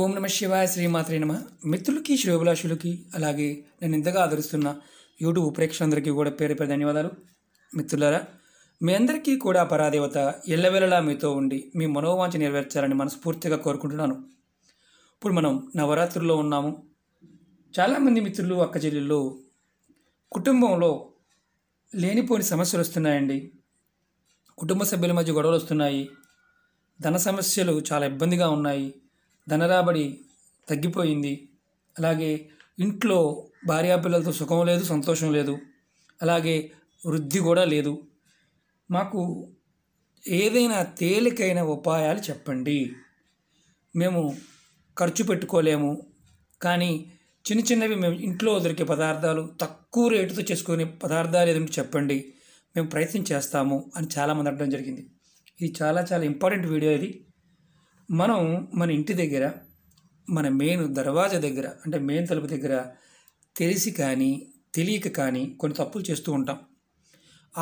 ఓం నమ శివాయ శ్రీమాత్రి నమ మిత్రులకి శ్రేభిలాషులకి అలాగే నేను ఇంతగా ఆదరిస్తున్న యూట్యూబ్ ప్రేక్షకులందరికీ కూడా పేరు పేరు ధన్యవాదాలు మిత్రులారా మీ అందరికీ కూడా పరాదేవత ఎల్లవేళలా మీతో ఉండి మీ మనోవాంఛ నెరవేర్చాలని మనస్ఫూర్తిగా కోరుకుంటున్నాను ఇప్పుడు మనం నవరాత్రుల్లో ఉన్నాము చాలామంది మిత్రులు అక్క చెల్లెళ్ళు కుటుంబంలో లేనిపోని సమస్యలు వస్తున్నాయండి కుటుంబ సభ్యుల మధ్య గొడవలు వస్తున్నాయి ధన సమస్యలు చాలా ఇబ్బందిగా ఉన్నాయి ధనరాబడి తగ్గిపోయింది అలాగే ఇంట్లో భార్యాపిల్లలతో సుఖం లేదు సంతోషం లేదు అలాగే వృద్ధి కూడా లేదు మాకు ఏదైనా తేలికైన ఉపాయాలు చెప్పండి మేము ఖర్చు పెట్టుకోలేము కానీ చిన్న చిన్నవి మేము ఇంట్లో దొరికే పదార్థాలు తక్కువ రేటుతో చేసుకునే పదార్థాలు ఏదంటే చెప్పండి మేము ప్రయత్నం చేస్తాము అని చాలామంది అడగడం జరిగింది ఇది చాలా చాలా ఇంపార్టెంట్ వీడియో ఇది మనం మన ఇంటి దగ్గర మన మెయిన్ దర్వాజా దగ్గర అంటే మెయిన్ తలుపు దగ్గర తెలిసి కానీ తెలియక కానీ కొన్ని తప్పులు చేస్తూ ఉంటాం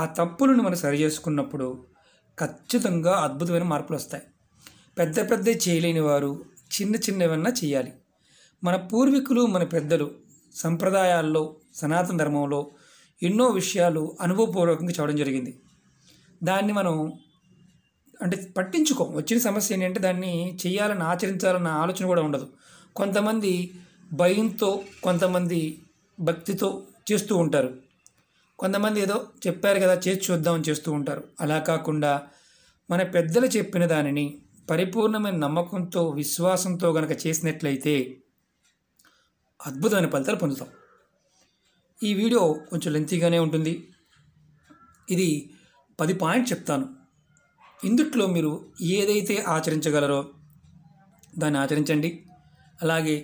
ఆ తప్పులను మనం సరి చేసుకున్నప్పుడు ఖచ్చితంగా అద్భుతమైన మార్పులు వస్తాయి పెద్ద పెద్ద చేయలేని వారు చిన్న చిన్నవన్నా చేయాలి మన పూర్వీకులు మన పెద్దలు సంప్రదాయాల్లో సనాతన ధర్మంలో ఎన్నో విషయాలు అనుభవపూర్వకంగా చూడడం జరిగింది దాన్ని మనం అంటే పట్టించుకో వచ్చిన సమస్య ఏంటంటే దాన్ని చేయాలని ఆచరించాలన్న ఆలోచన కూడా ఉండదు కొంతమంది భయంతో కొంతమంది భక్తితో చేస్తూ ఉంటారు కొంతమంది ఏదో చెప్పారు కదా చేసి చూద్దామని చేస్తూ ఉంటారు అలా కాకుండా మన పెద్దలు చెప్పిన దానిని పరిపూర్ణమైన నమ్మకంతో విశ్వాసంతో గనక చేసినట్లయితే అద్భుతమైన ఫలితాలు పొందుతాం ఈ వీడియో కొంచెం లెంతీగానే ఉంటుంది ఇది పది పాయింట్ చెప్తాను ఇందుట్లో మీరు ఏదైతే ఆచరించగలరో దాన్ని ఆచరించండి అలాగే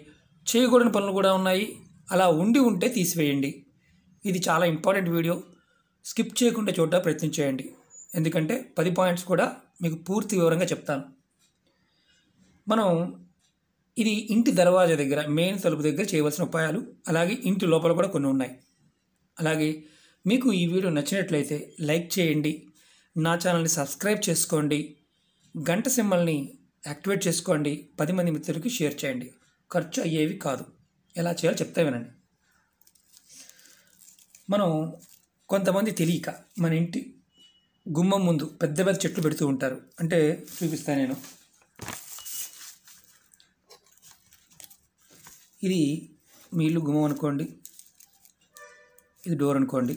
చేయకూడని పనులు కూడా ఉన్నాయి అలా ఉండి ఉంటే తీసివేయండి ఇది చాలా ఇంపార్టెంట్ వీడియో స్కిప్ చేయకుండా చూడటం ప్రయత్నం చేయండి ఎందుకంటే పది పాయింట్స్ కూడా మీకు పూర్తి వివరంగా చెప్తాను మనం ఇది ఇంటి దర్వాజా దగ్గర మెయిన్ తలుపు దగ్గర చేయవలసిన ఉపాయాలు అలాగే ఇంటి లోపల కూడా కొన్ని ఉన్నాయి అలాగే మీకు ఈ వీడియో నచ్చినట్లయితే లైక్ చేయండి నా ఛానల్ని సబ్స్క్రైబ్ చేసుకోండి గంట సింబల్ని యాక్టివేట్ చేసుకోండి పది మంది మిత్రులకి షేర్ చేయండి ఖర్చు అయ్యేవి కాదు ఎలా చేయాలో చెప్తా వినండి మనం కొంతమంది తెలియక మన ఇంటి గుమ్మం ముందు పెద్ద పెద్ద చెట్లు పెడుతూ ఉంటారు అంటే చూపిస్తాను నేను ఇది మీ ఇల్లు గుమ్మం అనుకోండి ఇది డోర్ అనుకోండి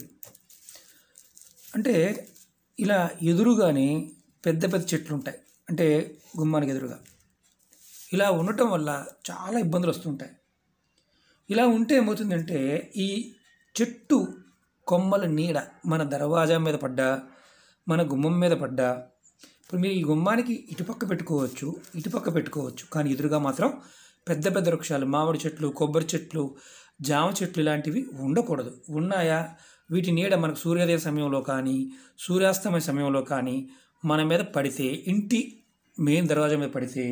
అంటే ఇలా ఎదురుగానే పెద్ద పెద్ద చెట్లు ఉంటాయి అంటే గుమ్మానికి ఎదురుగా ఇలా ఉండటం వల్ల చాలా ఇబ్బందులు వస్తుంటాయి ఇలా ఉంటే ఏమవుతుందంటే ఈ చెట్టు కొమ్మల నీడ మన దర్వాజా మీద పడ్డా మన గుమ్మం మీద పడ్డా ఇప్పుడు మీరు ఈ గుమ్మానికి ఇటుపక్క పెట్టుకోవచ్చు ఇటుపక్క పెట్టుకోవచ్చు కానీ ఎదురుగా మాత్రం పెద్ద పెద్ద వృక్షాలు మామిడి చెట్లు కొబ్బరి చెట్లు జామ చెట్లు లాంటివి ఉండకూడదు ఉన్నాయా వీటి నీడ మనకు సూర్యోదయ సమయంలో కానీ సూర్యాస్తమయ సమయంలో కానీ మన మీద పడితే ఇంటి మెయిన్ దర్వాజా మీద పడితే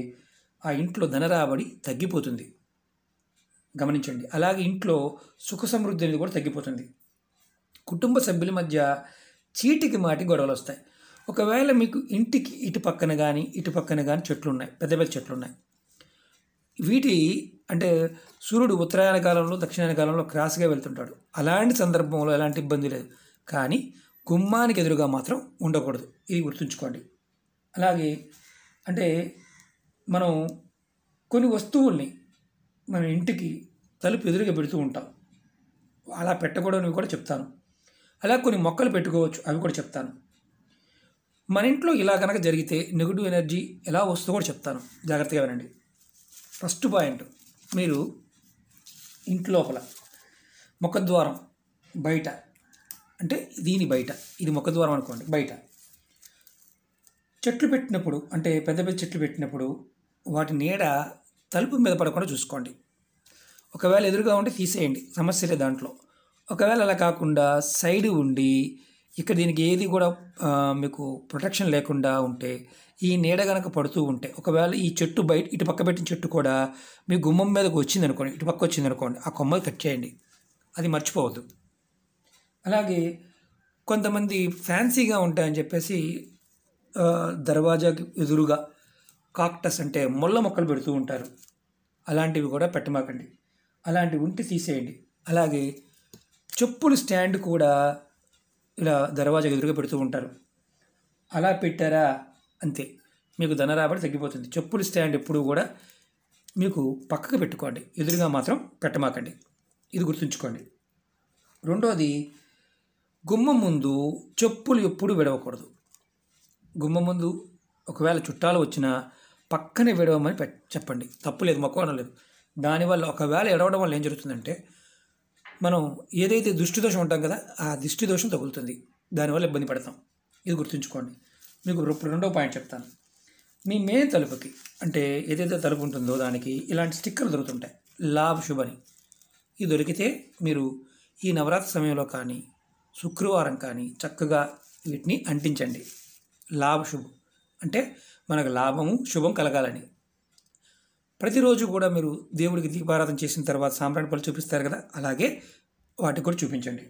ఆ ఇంట్లో ధనరాబడి తగ్గిపోతుంది గమనించండి అలాగే ఇంట్లో సుఖ సమృద్ధి అనేది కూడా తగ్గిపోతుంది కుటుంబ సభ్యుల మధ్య చీటికి మాటి గొడవలు వస్తాయి ఒకవేళ మీకు ఇంటికి ఇటు పక్కన కానీ ఇటు పక్కన కానీ చెట్లు ఉన్నాయి పెద్ద పెద్ద చెట్లు ఉన్నాయి వీటి అంటే సూర్యుడు ఉత్తరాయణ కాలంలో దక్షిణాయన కాలంలో క్రాస్గా వెళ్తుంటాడు అలాంటి సందర్భంలో ఎలాంటి ఇబ్బంది లేదు కానీ గుమ్మానికి ఎదురుగా మాత్రం ఉండకూడదు ఇది గుర్తుంచుకోండి అలాగే అంటే మనం కొన్ని వస్తువుల్ని మన ఇంటికి తలుపు ఎదురుగా పెడుతూ ఉంటాం అలా పెట్టకూడదని కూడా చెప్తాను అలా కొన్ని మొక్కలు పెట్టుకోవచ్చు అవి కూడా చెప్తాను మన ఇంట్లో ఇలా కనుక జరిగితే నెగిటివ్ ఎనర్జీ ఎలా వస్తుందో కూడా చెప్తాను జాగ్రత్తగా వినండి ఫస్ట్ పాయింట్ మీరు ఇంటి లోపల ముఖద్వారం బయట అంటే దీని బయట ఇది ముఖద్వారం అనుకోండి బయట చెట్లు పెట్టినప్పుడు అంటే పెద్ద పెద్ద చెట్లు పెట్టినప్పుడు వాటి నీడ తలుపు మీద పడకుండా చూసుకోండి ఒకవేళ ఎదురుగా ఉంటే తీసేయండి సమస్య లేదు దాంట్లో ఒకవేళ అలా కాకుండా సైడ్ ఉండి ఇక్కడ దీనికి ఏది కూడా మీకు ప్రొటెక్షన్ లేకుండా ఉంటే ఈ నీడ గనక పడుతూ ఉంటే ఒకవేళ ఈ చెట్టు బయట ఇటు పక్క పెట్టిన చెట్టు కూడా మీ గుమ్మం మీదకి వచ్చింది అనుకోండి ఇటు పక్క వచ్చింది అనుకోండి ఆ కొమ్మలు కట్ చేయండి అది మర్చిపోవద్దు అలాగే కొంతమంది ఫ్యాన్సీగా ఉంటాయని చెప్పేసి దర్వాజాకి ఎదురుగా కాక్టస్ అంటే మొల్ల మొక్కలు పెడుతూ ఉంటారు అలాంటివి కూడా పెట్టమాకండి అలాంటివి ఉంటే తీసేయండి అలాగే చెప్పులు స్టాండ్ కూడా ఇలా దర్వాజాకి ఎదురుగా పెడుతూ ఉంటారు అలా పెట్టారా అంతే మీకు ధన రాబడి తగ్గిపోతుంది చెప్పులు స్టాండ్ ఎప్పుడు కూడా మీకు పక్కకు పెట్టుకోండి ఎదురుగా మాత్రం పెట్టమాకండి ఇది గుర్తుంచుకోండి రెండోది గుమ్మం ముందు చెప్పులు ఎప్పుడు విడవకూడదు గుమ్మ ముందు ఒకవేళ చుట్టాలు వచ్చినా పక్కనే విడవమని చెప్పండి తప్పు లేదు మొక్కవడం లేదు దానివల్ల ఒకవేళ ఎడవడం వల్ల ఏం జరుగుతుందంటే మనం ఏదైతే దృష్టి దోషం ఉంటాం కదా ఆ దృష్టి దోషం తగులుతుంది దానివల్ల ఇబ్బంది పడతాం ఇది గుర్తుంచుకోండి మీకు రెండో పాయింట్ చెప్తాను మీ మెయిన్ తలుపుకి అంటే ఏదైతే తలుపు ఉంటుందో దానికి ఇలాంటి స్టిక్కర్లు దొరుకుతుంటాయి లాభ శుభని ఇది దొరికితే మీరు ఈ నవరాత్రి సమయంలో కానీ శుక్రవారం కానీ చక్కగా వీటిని అంటించండి లాభ శుభం అంటే మనకు లాభము శుభం కలగాలని ప్రతిరోజు కూడా మీరు దేవుడికి దీపారాధన చేసిన తర్వాత సాంబ్రాణి పళ్ళు చూపిస్తారు కదా అలాగే వాటికి కూడా చూపించండి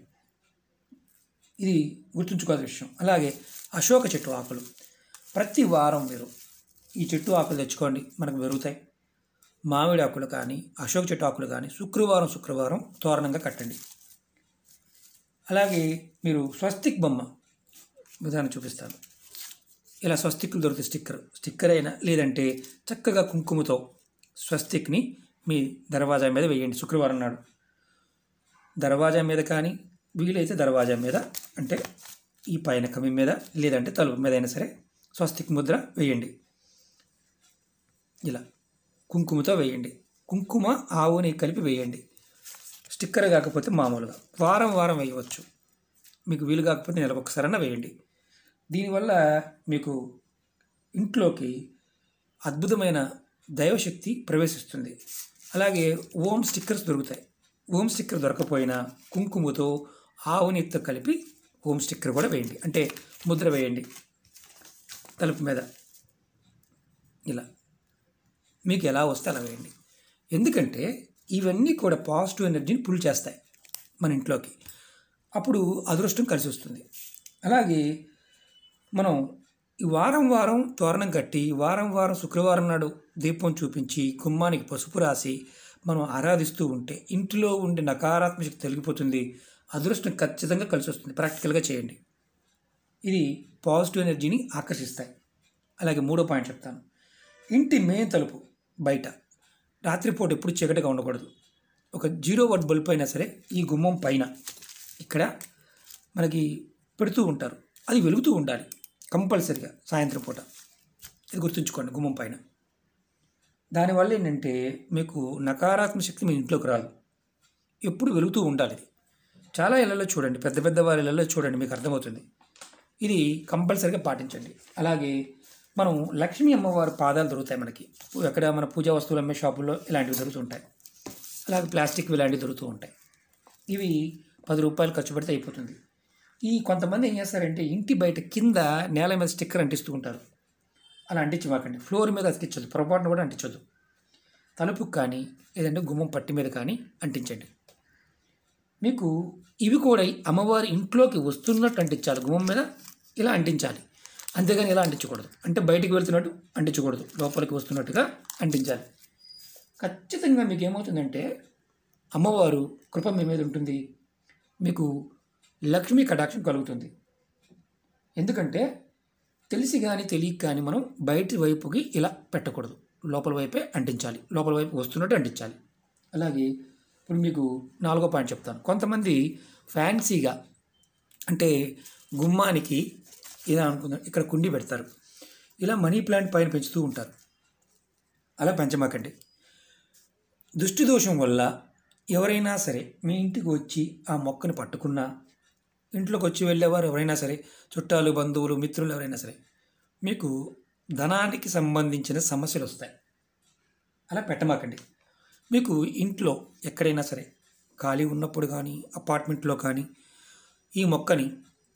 ఇది గుర్తుంచుకోవాల్సిన విషయం అలాగే అశోక చెట్టు ఆకులు ప్రతి వారం మీరు ఈ చెట్టు ఆకులు తెచ్చుకోండి మనకు పెరుగుతాయి మామిడి ఆకులు కానీ అశోక చెట్టు ఆకులు కానీ శుక్రవారం శుక్రవారం తోరణంగా కట్టండి అలాగే మీరు స్వస్తిక్ బొమ్మ విధానం చూపిస్తాను ఇలా స్వస్తిక్లు దొరికితే స్టిక్కర్ స్టిక్కర్ అయినా లేదంటే చక్కగా కుంకుమతో స్వస్తిక్ని మీ దర్వాజా మీద వేయండి శుక్రవారం నాడు దర్వాజా మీద కానీ వీలైతే దర్వాజా మీద అంటే ఈ పైన కమి మీద లేదంటే తలుపు మీద అయినా సరే స్వస్తిక్ ముద్ర వేయండి ఇలా కుంకుమతో వేయండి కుంకుమ ఆవుని కలిపి వేయండి స్టిక్కర్ కాకపోతే మామూలుగా వారం వారం వేయవచ్చు మీకు వీలు కాకపోతే నెల ఒకసారైనా వేయండి దీనివల్ల మీకు ఇంట్లోకి అద్భుతమైన దైవశక్తి ప్రవేశిస్తుంది అలాగే ఓం స్టిక్కర్స్ దొరుకుతాయి హోమ్ స్టిక్కర్ దొరకపోయినా కుంకుమతో ఆవు నెత్తితో కలిపి హోమ్ స్టిక్కర్ కూడా వేయండి అంటే ముద్ర వేయండి తలుపు మీద ఇలా మీకు ఎలా వస్తే అలా వేయండి ఎందుకంటే ఇవన్నీ కూడా పాజిటివ్ ఎనర్జీని పుల్ చేస్తాయి మన ఇంట్లోకి అప్పుడు అదృష్టం కలిసి వస్తుంది అలాగే మనం ఈ వారం వారం తోరణం కట్టి వారం వారం శుక్రవారం నాడు దీపం చూపించి గుమ్మానికి పసుపు రాసి మనం ఆరాధిస్తూ ఉంటే ఇంటిలో ఉండే నకారాత్మక శక్తి తొలగిపోతుంది అదృష్టం ఖచ్చితంగా కలిసి వస్తుంది ప్రాక్టికల్గా చేయండి ఇది పాజిటివ్ ఎనర్జీని ఆకర్షిస్తాయి అలాగే మూడో పాయింట్ చెప్తాను ఇంటి మే తలుపు బయట రాత్రిపూట ఎప్పుడు చీకటిగా ఉండకూడదు ఒక జీరో వర్డ్ బల్బ్ అయినా సరే ఈ గుమ్మం పైన ఇక్కడ మనకి పెడుతూ ఉంటారు అది వెలుగుతూ ఉండాలి కంపల్సరిగా సాయంత్రం పూట ఇది గుర్తుంచుకోండి గుమ్మం పైన దానివల్ల ఏంటంటే మీకు నకారాత్మక శక్తి మీ ఇంట్లోకి రాదు ఎప్పుడు వెలుగుతూ ఉండాలి ఇది చాలా ఇళ్లలో చూడండి పెద్ద పెద్ద వారి ఇళ్లలో చూడండి మీకు అర్థమవుతుంది ఇది కంపల్సరిగా పాటించండి అలాగే మనం లక్ష్మీ అమ్మవారి పాదాలు దొరుకుతాయి మనకి ఎక్కడ మన పూజా వస్తువులు అమ్మే షాపుల్లో ఇలాంటివి ఉంటాయి అలాగే ప్లాస్టిక్ ఇలాంటివి దొరుకుతూ ఉంటాయి ఇవి పది రూపాయలు ఖర్చు పెడితే అయిపోతుంది ఈ కొంతమంది ఏం చేస్తారంటే ఇంటి బయట కింద నేల మీద స్టిక్కర్ అంటిస్తూ ఉంటారు అలా అంటించి అంటించమాకండి ఫ్లోర్ మీద అతికించొద్దు పొరపాటును కూడా అంటించొద్దు తలుపుకు కానీ లేదంటే గుమ్మం పట్టి మీద కానీ అంటించండి మీకు ఇవి కూడా అమ్మవారి ఇంట్లోకి వస్తున్నట్టు అంటించాలి గుమ్మం మీద ఇలా అంటించాలి అంతేగాని ఇలా అంటించకూడదు అంటే బయటికి వెళ్తున్నట్టు అంటించకూడదు లోపలికి వస్తున్నట్టుగా అంటించాలి ఖచ్చితంగా మీకు ఏమవుతుందంటే అమ్మవారు కృప మీ మీద ఉంటుంది మీకు లక్ష్మీ కటాక్షం కలుగుతుంది ఎందుకంటే తెలిసి కానీ తెలియక కానీ మనం బయటి వైపుకి ఇలా పెట్టకూడదు లోపల వైపే అంటించాలి లోపల వైపు వస్తున్నట్టు అంటించాలి అలాగే ఇప్పుడు మీకు నాలుగో పాయింట్ చెప్తాను కొంతమంది ఫ్యాన్సీగా అంటే గుమ్మానికి ఇలా అనుకుందాం ఇక్కడ కుండి పెడతారు ఇలా మనీ ప్లాంట్ పైన పెంచుతూ ఉంటారు అలా పెంచమాకండి దుష్టి దోషం వల్ల ఎవరైనా సరే మీ ఇంటికి వచ్చి ఆ మొక్కను పట్టుకున్నా ఇంట్లోకి వచ్చి వెళ్ళేవారు ఎవరైనా సరే చుట్టాలు బంధువులు మిత్రులు ఎవరైనా సరే మీకు ధనానికి సంబంధించిన సమస్యలు వస్తాయి అలా పెట్టమాకండి మీకు ఇంట్లో ఎక్కడైనా సరే ఖాళీ ఉన్నప్పుడు కానీ అపార్ట్మెంట్లో కానీ ఈ మొక్కని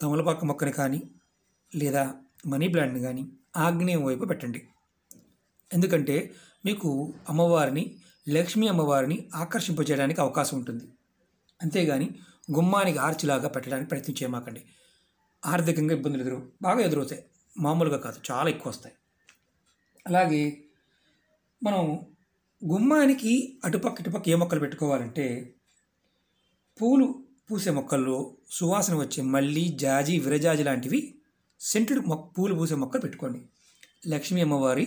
తమలపాక మొక్కని కానీ లేదా మనీ ప్లాంట్ని కానీ ఆగ్నేయం వైపు పెట్టండి ఎందుకంటే మీకు అమ్మవారిని లక్ష్మీ అమ్మవారిని ఆకర్షింపజేయడానికి అవకాశం ఉంటుంది అంతేగాని గుమ్మానికి ఆర్చిలాగా పెట్టడానికి ప్రయత్నం చేయమాకండి ఆర్థికంగా ఇబ్బందులు ఎదురు బాగా ఎదురవుతాయి మామూలుగా కాదు చాలా ఎక్కువ వస్తాయి అలాగే మనం గుమ్మానికి అటుపక్క ఇటుపక్క ఏ మొక్కలు పెట్టుకోవాలంటే పూలు పూసే మొక్కల్లో సువాసన వచ్చే మల్లి జాజి విరజాజి లాంటివి సెంటెడ్ మొక్క పూలు పూసే మొక్కలు పెట్టుకోండి లక్ష్మీ అమ్మవారి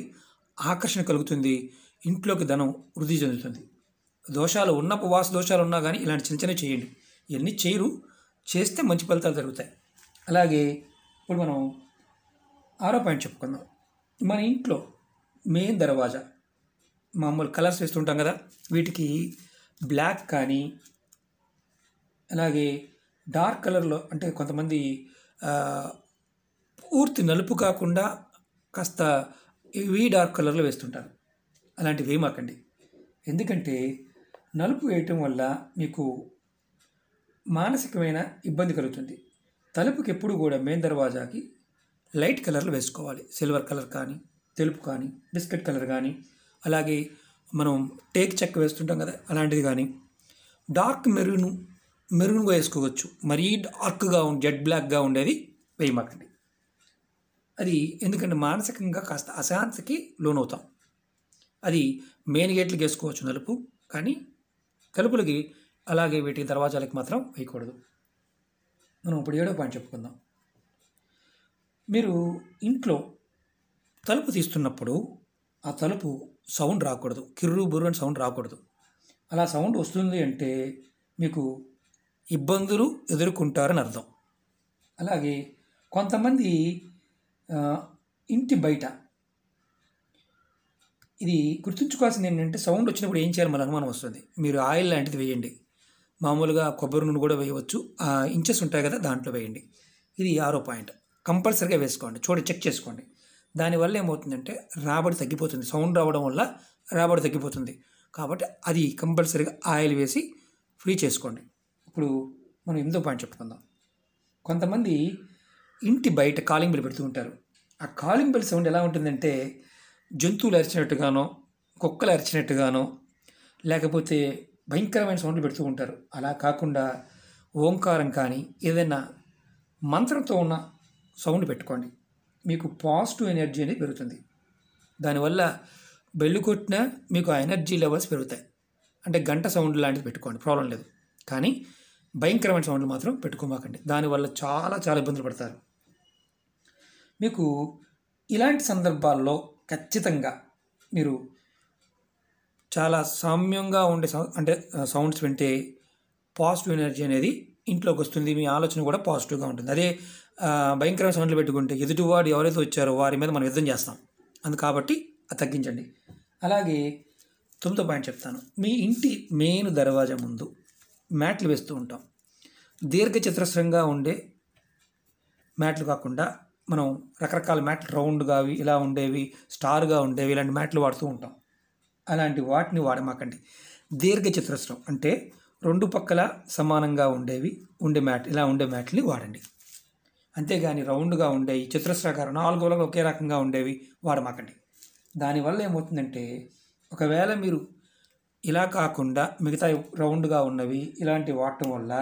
ఆకర్షణ కలుగుతుంది ఇంట్లోకి ధనం వృద్ధి చెందుతుంది దోషాలు ఉన్నపవాస దోషాలు ఉన్నా కానీ ఇలాంటి చిన్న చిన్న చేయండి ఇవన్నీ చేయరు చేస్తే మంచి ఫలితాలు జరుగుతాయి అలాగే ఇప్పుడు మనం ఆరో పాయింట్ చెప్పుకుందాం మన ఇంట్లో మెయిన్ దర్వాజా మామూలు కలర్స్ వేస్తుంటాం కదా వీటికి బ్లాక్ కానీ అలాగే డార్క్ కలర్లో అంటే కొంతమంది పూర్తి నలుపు కాకుండా కాస్త ఇవి డార్క్ కలర్లో వేస్తుంటారు అలాంటివి ఏమాకండి ఎందుకంటే నలుపు వేయటం వల్ల మీకు మానసికమైన ఇబ్బంది కలుగుతుంది తలుపుకి ఎప్పుడు కూడా మెయిన్ దర్వాజాకి లైట్ కలర్లు వేసుకోవాలి సిల్వర్ కలర్ కానీ తెలుపు కానీ బిస్కెట్ కలర్ కానీ అలాగే మనం టేక్ చెక్క వేస్తుంటాం కదా అలాంటిది కానీ డార్క్ మెరూన్ మెరుగునుగా వేసుకోవచ్చు మరీ డార్క్గా ఉండి జెడ్ బ్లాక్గా ఉండేది వేయమాకండి అది ఎందుకంటే మానసికంగా కాస్త అశాంతికి లోనవుతాం అది మెయిన్ గేట్లకు వేసుకోవచ్చు నలుపు కానీ కలుపులకి అలాగే వీటి దర్వాజాలకు మాత్రం వేయకూడదు మనం ఇప్పుడు ఏడో పాయింట్ చెప్పుకుందాం మీరు ఇంట్లో తలుపు తీస్తున్నప్పుడు ఆ తలుపు సౌండ్ రాకూడదు కిర్రు బుర్రు అని సౌండ్ రాకూడదు అలా సౌండ్ వస్తుంది అంటే మీకు ఇబ్బందులు ఎదుర్కొంటారని అర్థం అలాగే కొంతమంది ఇంటి బయట ఇది గుర్తుంచుకోవాల్సింది ఏంటంటే సౌండ్ వచ్చినప్పుడు ఏం చేయాలి మన అనుమానం వస్తుంది మీరు ఆయిల్ లాంటిది వేయండి మామూలుగా కొబ్బరి నూనె కూడా వేయవచ్చు ఇంచెస్ ఉంటాయి కదా దాంట్లో వేయండి ఇది ఆరో పాయింట్ కంపల్సరీగా వేసుకోండి చూడ చెక్ చేసుకోండి దానివల్ల ఏమవుతుందంటే రాబడి తగ్గిపోతుంది సౌండ్ రావడం వల్ల రాబడి తగ్గిపోతుంది కాబట్టి అది కంపల్సరీగా ఆయిల్ వేసి ఫ్రీ చేసుకోండి ఇప్పుడు మనం ఎనిమిదో పాయింట్ చెప్పుకుందాం కొంతమంది ఇంటి బయట కాలింగ్ బిల్ పెడుతూ ఉంటారు ఆ కాలింగ్ బిల్ సౌండ్ ఎలా ఉంటుందంటే జంతువులు అరిచినట్టుగానో కుక్కలు అరిచినట్టుగానో లేకపోతే భయంకరమైన సౌండ్లు పెడుతూ ఉంటారు అలా కాకుండా ఓంకారం కానీ ఏదైనా మంత్రంతో ఉన్న సౌండ్ పెట్టుకోండి మీకు పాజిటివ్ ఎనర్జీ అనేది పెరుగుతుంది దానివల్ల బెల్లు కొట్టినా మీకు ఆ ఎనర్జీ లెవెల్స్ పెరుగుతాయి అంటే గంట సౌండ్ లాంటిది పెట్టుకోండి ప్రాబ్లం లేదు కానీ భయంకరమైన సౌండ్లు మాత్రం పెట్టుకోమాకండి దానివల్ల చాలా చాలా ఇబ్బందులు పడతారు మీకు ఇలాంటి సందర్భాల్లో ఖచ్చితంగా మీరు చాలా సామ్యంగా ఉండే అంటే సౌండ్స్ వింటే పాజిటివ్ ఎనర్జీ అనేది ఇంట్లోకి వస్తుంది మీ ఆలోచన కూడా పాజిటివ్గా ఉంటుంది అదే భయంకరమైన సౌండ్లు పెట్టుకుంటే ఎదుటివాడు ఎవరైతే వచ్చారో వారి మీద మనం యుద్ధం చేస్తాం అందు కాబట్టి అది తగ్గించండి అలాగే తొమ్మిదో పాయింట్ చెప్తాను మీ ఇంటి మెయిన్ దర్వాజా ముందు మ్యాట్లు వేస్తూ ఉంటాం దీర్ఘ దీర్ఘచతురస్రంగా ఉండే మ్యాట్లు కాకుండా మనం రకరకాల మ్యాట్లు రౌండ్గా ఇలా ఉండేవి స్టార్గా ఉండేవి ఇలాంటి మ్యాట్లు వాడుతూ ఉంటాం అలాంటి వాటిని వాడమాకండి దీర్ఘ చతురస్రం అంటే రెండు పక్కల సమానంగా ఉండేవి ఉండే మ్యాట్ ఇలా ఉండే మ్యాట్ని వాడండి అంతేగాని రౌండ్గా ఉండేవి చతురస్రాకారం నాలుగు ఒకే రకంగా ఉండేవి వాడమాకండి దానివల్ల ఏమవుతుందంటే ఒకవేళ మీరు ఇలా కాకుండా మిగతా రౌండ్గా ఉన్నవి ఇలాంటి వాడటం వల్ల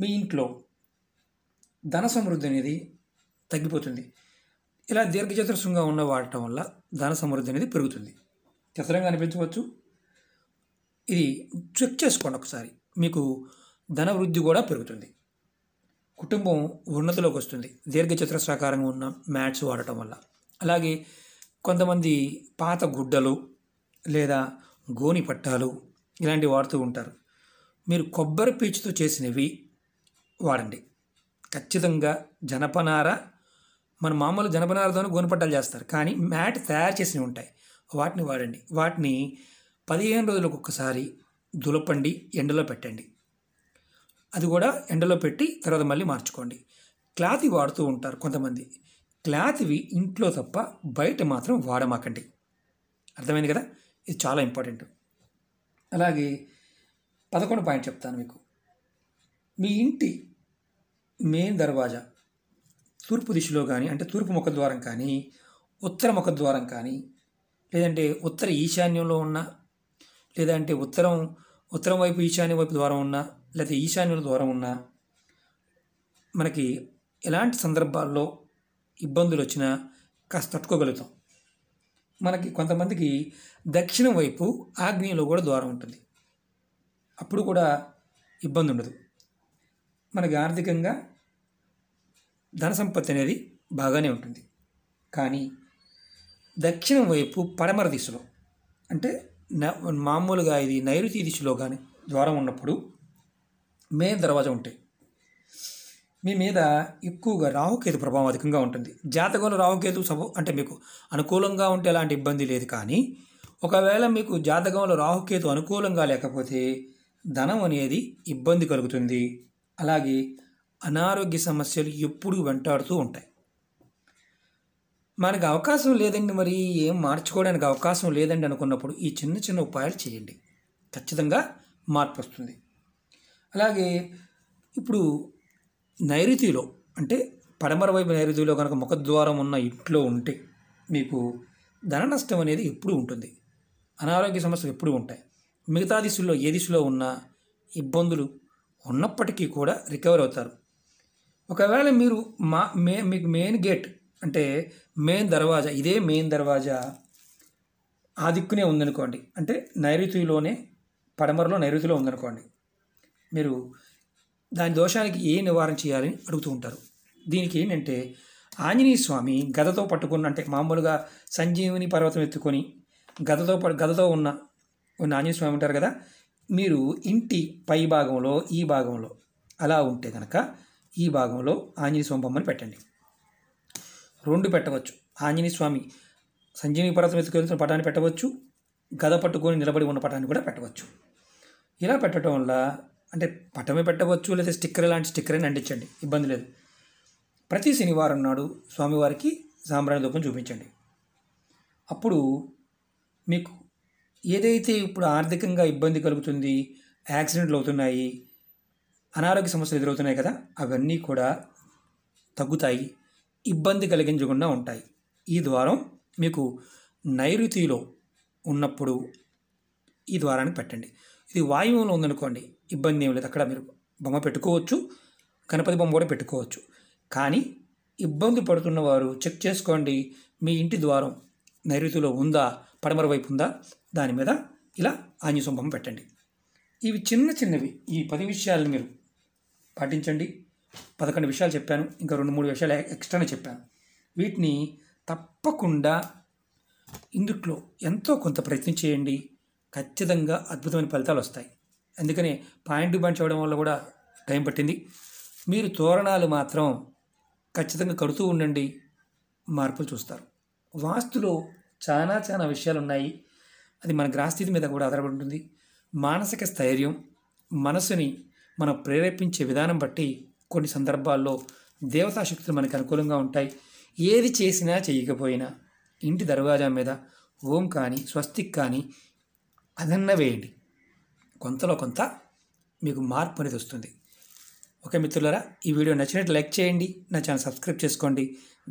మీ ఇంట్లో ధన సమృద్ధి అనేది తగ్గిపోతుంది ఇలా దీర్ఘచతురస్రంగా ఉన్న వాడటం వల్ల ధన సమృద్ధి అనేది పెరుగుతుంది చిత్రంగా అనిపించవచ్చు ఇది చెక్ చేసుకోండి ఒకసారి మీకు ధన వృద్ధి కూడా పెరుగుతుంది కుటుంబం ఉన్నతిలోకి వస్తుంది దీర్ఘ చతురస్రాకారంగా ఉన్న మ్యాట్స్ వాడటం వల్ల అలాగే కొంతమంది పాత గుడ్డలు లేదా గోని పట్టాలు ఇలాంటివి వాడుతూ ఉంటారు మీరు కొబ్బరి పీచుతో చేసినవి వాడండి ఖచ్చితంగా జనపనార మన మామూలు జనపనారతోనే గోనిపట్టాలు చేస్తారు కానీ మ్యాట్ తయారు చేసినవి ఉంటాయి వాటిని వాడండి వాటిని పదిహేను రోజులకు ఒకసారి దులపండి ఎండలో పెట్టండి అది కూడా ఎండలో పెట్టి తర్వాత మళ్ళీ మార్చుకోండి క్లాత్ వాడుతూ ఉంటారు కొంతమంది క్లాత్వి ఇంట్లో తప్ప బయట మాత్రం వాడమాకండి అర్థమైంది కదా ఇది చాలా ఇంపార్టెంట్ అలాగే పదకొండు పాయింట్ చెప్తాను మీకు మీ ఇంటి మెయిన్ దర్వాజా తూర్పు దిశలో కానీ అంటే తూర్పు ముఖద్వారం కానీ ఉత్తర ముఖద్వారం కానీ లేదంటే ఉత్తర ఈశాన్యంలో ఉన్న లేదంటే ఉత్తరం ఉత్తరం వైపు ఈశాన్య వైపు ద్వారం ఉన్నా లేదా ఈశాన్యుల ద్వారం ఉన్నా మనకి ఎలాంటి సందర్భాల్లో ఇబ్బందులు వచ్చినా కాస్త తట్టుకోగలుగుతాం మనకి కొంతమందికి దక్షిణం వైపు ఆగ్నేయంలో కూడా ద్వారం ఉంటుంది అప్పుడు కూడా ఇబ్బంది ఉండదు మనకి ఆర్థికంగా ధన సంపత్తి అనేది బాగానే ఉంటుంది కానీ దక్షిణం వైపు పడమర దిశలో అంటే మామూలుగా ఇది నైరుతి దిశలో కానీ ద్వారం ఉన్నప్పుడు మే దర్వాజా ఉంటాయి మీ మీద ఎక్కువగా రాహుకేతు ప్రభావం అధికంగా ఉంటుంది జాతకంలో రాహుకేతు సభ అంటే మీకు అనుకూలంగా ఉంటే ఎలాంటి ఇబ్బంది లేదు కానీ ఒకవేళ మీకు జాతకంలో రాహుకేతు అనుకూలంగా లేకపోతే ధనం అనేది ఇబ్బంది కలుగుతుంది అలాగే అనారోగ్య సమస్యలు ఎప్పుడూ వెంటాడుతూ ఉంటాయి మనకు అవకాశం లేదండి మరి ఏం మార్చుకోవడానికి అవకాశం లేదండి అనుకున్నప్పుడు ఈ చిన్న చిన్న ఉపాయాలు చేయండి ఖచ్చితంగా మార్పు వస్తుంది అలాగే ఇప్పుడు నైరుతిలో అంటే పడమర వైపు నైరుతిలో కనుక ముఖద్వారం ఉన్న ఇంట్లో ఉంటే మీకు ధన నష్టం అనేది ఎప్పుడూ ఉంటుంది అనారోగ్య సమస్యలు ఎప్పుడూ ఉంటాయి మిగతా దిశల్లో ఏ దిశలో ఉన్న ఇబ్బందులు ఉన్నప్పటికీ కూడా రికవర్ అవుతారు ఒకవేళ మీరు మా మే మీకు మెయిన్ గేట్ అంటే మెయిన్ దర్వాజా ఇదే మెయిన్ దర్వాజా ఆ దిక్కునే ఉందనుకోండి అంటే నైరుతిలోనే పడమరలో నైరుతిలో ఉందనుకోండి మీరు దాని దోషానికి ఏ నివారణ చేయాలని అడుగుతూ ఉంటారు దీనికి ఏంటంటే ఆంజనేయ స్వామి గదతో పట్టుకున్న అంటే మామూలుగా సంజీవిని పర్వతం ఎత్తుకొని గదతో గదతో ఉన్న ఉన్న ఆంజనేయ స్వామి ఉంటారు కదా మీరు ఇంటి పై భాగంలో ఈ భాగంలో అలా ఉంటే కనుక ఈ భాగంలో ఆంజనేయ స్వామి బొమ్మను పెట్టండి రెండు పెట్టవచ్చు ఆంజనేయ స్వామి సంజీవి పర్వతం ఎత్తుకెళ్తున్న పటాన్ని పెట్టవచ్చు గద పట్టుకొని నిలబడి ఉన్న పటాన్ని కూడా పెట్టవచ్చు ఇలా పెట్టడం వల్ల అంటే పటమే పెట్టవచ్చు లేదా స్టిక్కర్ లాంటి స్టిక్కర్ అని అంటించండి ఇబ్బంది లేదు ప్రతి శనివారం నాడు స్వామివారికి సాంబ్రాణి దూపం చూపించండి అప్పుడు మీకు ఏదైతే ఇప్పుడు ఆర్థికంగా ఇబ్బంది కలుగుతుంది యాక్సిడెంట్లు అవుతున్నాయి అనారోగ్య సమస్యలు ఎదురవుతున్నాయి కదా అవన్నీ కూడా తగ్గుతాయి ఇబ్బంది కలిగించకుండా ఉంటాయి ఈ ద్వారం మీకు నైరుతిలో ఉన్నప్పుడు ఈ ద్వారాన్ని పెట్టండి ఇది వాయువంలో ఉందనుకోండి ఇబ్బంది ఏం లేదు అక్కడ మీరు బొమ్మ పెట్టుకోవచ్చు గణపతి బొమ్మ కూడా పెట్టుకోవచ్చు కానీ ఇబ్బంది పడుతున్న వారు చెక్ చేసుకోండి మీ ఇంటి ద్వారం నైరుతిలో ఉందా పడమర వైపు ఉందా దాని మీద ఇలా ఆంజనేయ బొమ్మ పెట్టండి ఇవి చిన్న చిన్నవి ఈ పది విషయాలు మీరు పాటించండి పదకొండు విషయాలు చెప్పాను ఇంకా రెండు మూడు విషయాలు ఎక్స్ట్రానే చెప్పాను వీటిని తప్పకుండా ఇందుట్లో ఎంతో కొంత ప్రయత్నం చేయండి ఖచ్చితంగా అద్భుతమైన ఫలితాలు వస్తాయి అందుకనే పాయింట్ బండ్ చేయడం వల్ల కూడా టైం పట్టింది మీరు తోరణాలు మాత్రం ఖచ్చితంగా కడుతూ ఉండండి మార్పులు చూస్తారు వాస్తులో చాలా చాలా విషయాలు ఉన్నాయి అది మన గ్రాస్థితి మీద కూడా ఆధారపడి ఉంటుంది మానసిక స్థైర్యం మనసుని మనం ప్రేరేపించే విధానం బట్టి కొన్ని సందర్భాల్లో దేవతా శక్తులు మనకు అనుకూలంగా ఉంటాయి ఏది చేసినా చేయకపోయినా ఇంటి దర్వాజా మీద ఓం కానీ స్వస్తిక్ కానీ అదన్న వేయండి కొంతలో కొంత మీకు మార్పు అనేది వస్తుంది ఓకే మిత్రులరా ఈ వీడియో నచ్చినట్టు లైక్ చేయండి నా ఛానల్ సబ్స్క్రైబ్ చేసుకోండి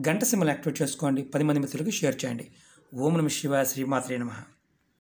గంట సింబల్ యాక్టివేట్ చేసుకోండి పది మంది మిత్రులకు షేర్ చేయండి ఓం నమ శివాయ శ్రీమాత్రే నమ